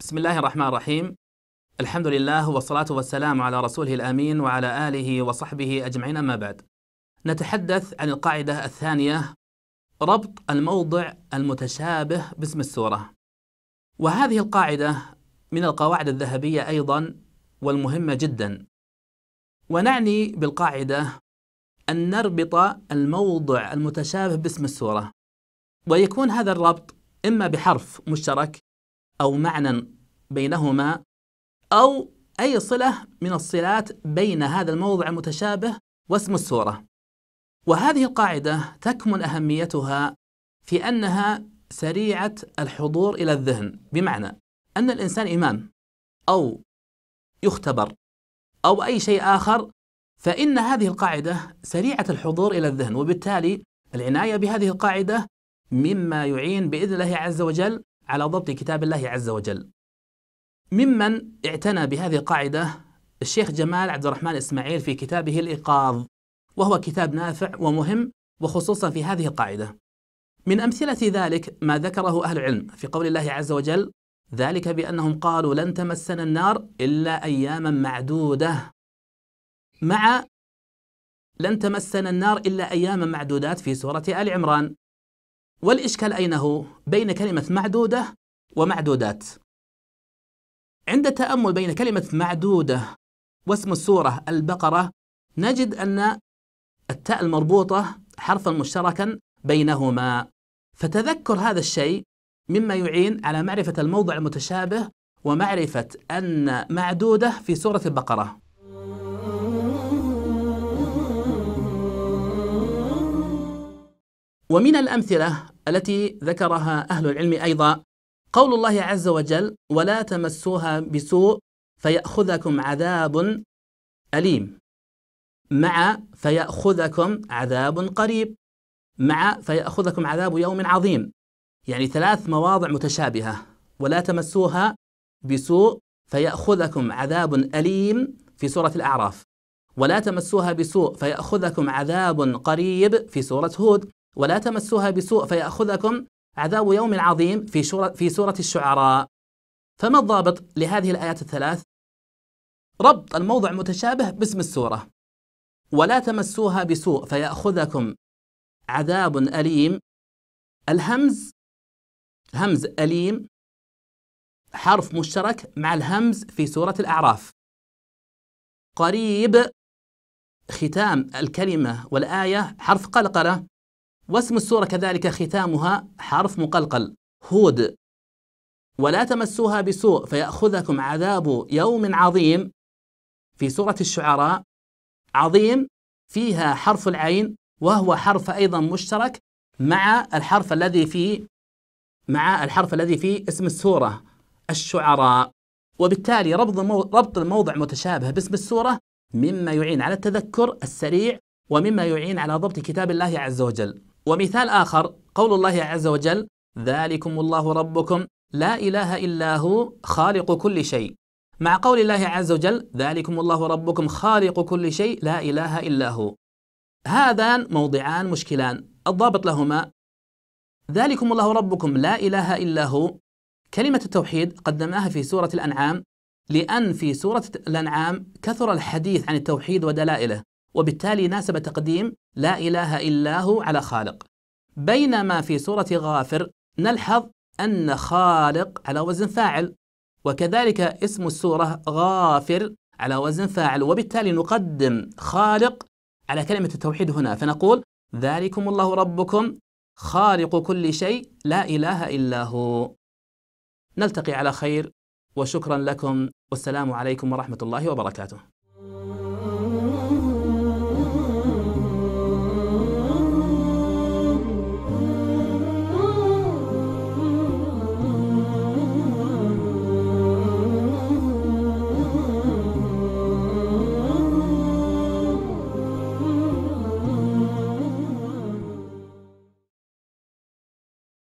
بسم الله الرحمن الرحيم الحمد لله والصلاة والسلام على رسوله الأمين وعلى آله وصحبه أجمعين أما بعد نتحدث عن القاعدة الثانية ربط الموضع المتشابه باسم السورة وهذه القاعدة من القواعد الذهبية أيضا والمهمة جدا ونعني بالقاعدة أن نربط الموضع المتشابه باسم السورة ويكون هذا الربط إما بحرف مشترك أو معنى بينهما أو أي صلة من الصلات بين هذا الموضع المتشابه واسم السورة وهذه القاعدة تكمن أهميتها في أنها سريعة الحضور إلى الذهن بمعنى أن الإنسان إمام أو يختبر أو أي شيء آخر فإن هذه القاعدة سريعة الحضور إلى الذهن وبالتالي العناية بهذه القاعدة مما يعين بإذن الله عز وجل على ضبط كتاب الله عز وجل ممن اعتنى بهذه القاعدة الشيخ جمال عبد الرحمن إسماعيل في كتابه الإيقاظ وهو كتاب نافع ومهم وخصوصا في هذه القاعدة من أمثلة ذلك ما ذكره أهل العلم في قول الله عز وجل ذلك بأنهم قالوا لن تمسنا النار إلا أياما معدودة مع لن تمسنا النار إلا أياما معدودات في سورة آل عمران والإشكال أين هو؟ بين كلمة معدودة ومعدودات عند التأمل بين كلمة معدودة واسم السورة البقرة نجد أن التاء المربوطة حرفا مشتركا بينهما فتذكر هذا الشيء مما يعين على معرفة الموضع المتشابه ومعرفة أن معدودة في سورة البقرة ومن الأمثلة التي ذكرها أهل العلم أيضا قول الله عز وجل ولا تمسوها بسوء فيأخذكم عذاب أليم مع فيأخذكم عذاب قريب مع فيأخذكم عذاب يوم عظيم يعني ثلاث مواضع متشابهة ولا تمسوها بسوء فيأخذكم عذاب أليم في سورة الأعراف ولا تمسوها بسوء فيأخذكم عذاب قريب في سورة هود ولا تمسوها بسوء فيأخذكم عذاب يوم عظيم في, في سورة الشعراء فما الضابط لهذه الآيات الثلاث؟ ربط الموضع متشابه باسم السورة ولا تمسوها بسوء فيأخذكم عذاب أليم الهمز همز أليم حرف مشترك مع الهمز في سورة الأعراف قريب ختام الكلمة والآية حرف قلقلة واسم السورة كذلك ختامها حرف مقلقل هود ولا تمسوها بسوء فيأخذكم عذاب يوم عظيم في سورة الشعراء عظيم فيها حرف العين وهو حرف أيضا مشترك مع الحرف الذي في مع الحرف الذي في اسم السورة الشعراء وبالتالي ربط ربط الموضع متشابه باسم السورة مما يعين على التذكر السريع ومما يعين على ضبط كتاب الله عز وجل ومثال آخر قول الله عز وجل ذلكم الله ربكم لا إله إلا هو خالق كل شيء مع قول الله عز وجل ذلكم الله ربكم خالق كل شيء لا إله إلا هو هذان موضعان مشكلان الضابط لهما ذلكم الله ربكم لا إله إلا هو كلمة التوحيد قدمناها في سورة الأنعام لأن في سورة الأنعام كثر الحديث عن التوحيد ودلائله وبالتالي ناسب تقديم لا إله إلا هو على خالق بينما في سورة غافر نلحظ أن خالق على وزن فاعل وكذلك اسم السورة غافر على وزن فاعل وبالتالي نقدم خالق على كلمة التوحيد هنا فنقول ذلكم الله ربكم خالق كل شيء لا إله إلا هو نلتقي على خير وشكرا لكم والسلام عليكم ورحمة الله وبركاته